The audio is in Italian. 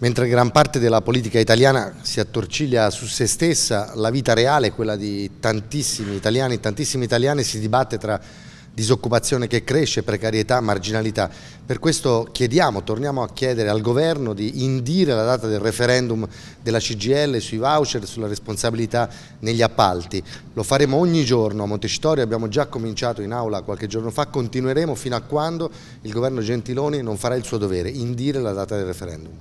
Mentre gran parte della politica italiana si attorciglia su se stessa, la vita reale, quella di tantissimi italiani e tantissime italiane, si dibatte tra disoccupazione che cresce, precarietà, marginalità. Per questo chiediamo, torniamo a chiedere al governo di indire la data del referendum della CGL sui voucher, sulla responsabilità negli appalti. Lo faremo ogni giorno a Montecitorio, abbiamo già cominciato in aula qualche giorno fa, continueremo fino a quando il governo Gentiloni non farà il suo dovere, indire la data del referendum.